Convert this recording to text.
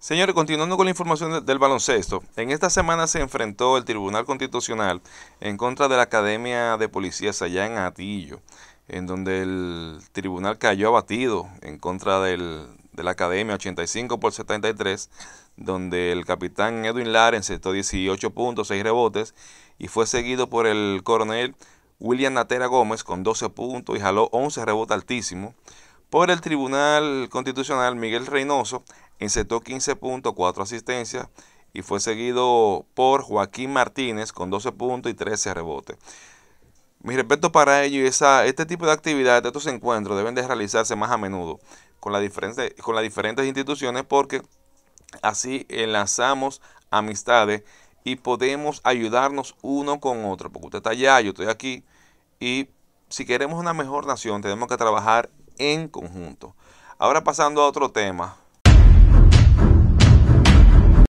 Señores, continuando con la información del baloncesto, en esta semana se enfrentó el Tribunal Constitucional en contra de la Academia de Policías allá en Atillo, en donde el tribunal cayó abatido en contra de la Academia 85 por 73, donde el capitán Edwin se aceptó 18 puntos, 6 rebotes y fue seguido por el coronel William Natera Gómez con 12 puntos y jaló 11 rebotes altísimos por el Tribunal Constitucional Miguel Reynoso, encetó 15.4 asistencias y fue seguido por Joaquín Martínez con 12 puntos y 13 rebotes. Mi respeto para ello y este tipo de actividades, estos encuentros deben de realizarse más a menudo con, con las diferentes instituciones porque así enlazamos amistades y podemos ayudarnos uno con otro, porque usted está allá, yo estoy aquí y si queremos una mejor nación tenemos que trabajar en conjunto. Ahora pasando a otro tema,